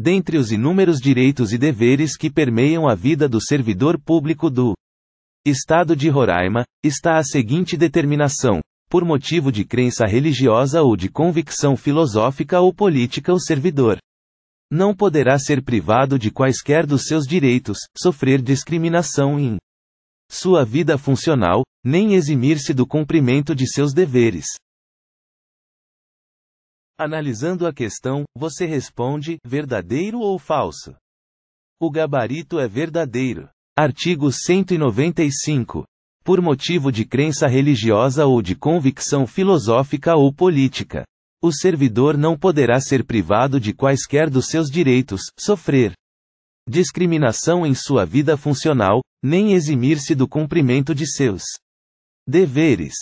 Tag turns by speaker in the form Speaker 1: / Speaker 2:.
Speaker 1: dentre os inúmeros direitos e deveres que permeiam a vida do servidor público do Estado de Roraima, está a seguinte determinação: por motivo de crença religiosa ou de convicção filosófica ou política, o servidor não poderá ser privado de quaisquer dos seus direitos, sofrer discriminação em sua vida funcional, nem eximir-se do cumprimento de seus deveres. Analisando a questão, você responde: verdadeiro ou falso? O gabarito é verdadeiro. Artigo 195. Por motivo de crença religiosa ou de convicção filosófica ou política, o servidor não poderá ser privado de quaisquer dos seus direitos, sofrer discriminação em sua vida funcional, nem eximir-se do cumprimento de seus deveres.